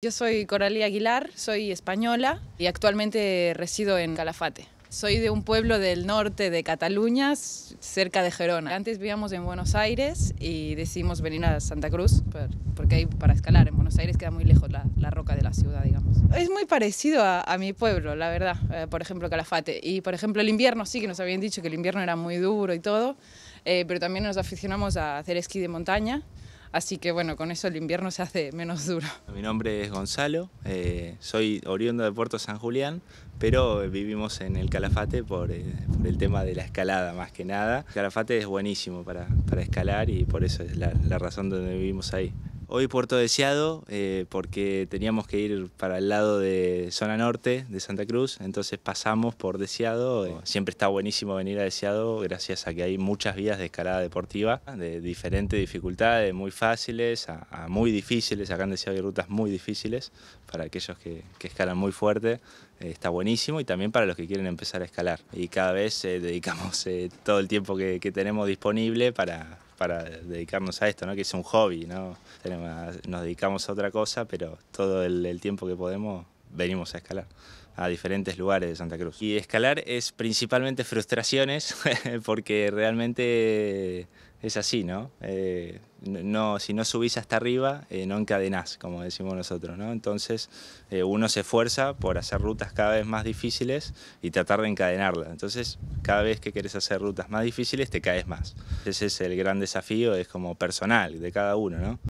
Yo soy Coralía Aguilar, soy española y actualmente resido en Calafate. Soy de un pueblo del norte de Cataluña, cerca de Gerona. Antes vivíamos en Buenos Aires y decidimos venir a Santa Cruz porque hay para escalar. En Buenos Aires queda muy lejos la, roca de la ciudad, digamos. Es muy parecido a, mi pueblo, la verdad. Eh, por ejemplo, Calafate. Y por ejemplo, el invierno sí que nos habían dicho que el invierno era muy duro y todo, eh, pero también nos aficionamos a hacer esquí de montaña. Así que bueno, con eso el invierno se hace menos duro. Mi nombre es Gonzalo, eh, soy oriundo de Puerto San Julián, pero eh, vivimos en el Calafate eh, por, el tema de la escalada más que nada. El Calafate es buenísimo para, para escalar y por eso es la, la razón de donde vivimos ahí. Hoy Puerto Deseado, eh, porque teníamos que ir para el lado de zona norte de Santa Cruz, entonces pasamos por Deseado. Siempre está buenísimo venir a Deseado, gracias a que hay muchas vías de escalada deportiva, de diferentes dificultades, muy fáciles a, muy difíciles. Acá en Deseado hay rutas muy difíciles para aquellos que, escalan muy fuerte. Eh, está buenísimo y también para los que quieren empezar a escalar. Y cada vez eh, dedicamos todo el tiempo que tenemos disponible para, para dedicarnos a esto, ¿no? que es un hobby, ¿no? nos dedicamos a otra cosa, pero todo el tiempo que podemos venimos a escalar a diferentes lugares de Santa Cruz. Y escalar es principalmente frustraciones, porque realmente es así, eh, ¿no? no si no subís hasta arriba, eh, no encadenás, como decimos nosotros, ¿no? Entonces eh, uno se esfuerza por hacer rutas cada vez más difíciles y tratar de encadenarlas. Entonces cada vez que querés hacer rutas más difíciles, te caes más. Ese es el gran desafío, es como personal de cada uno, ¿no?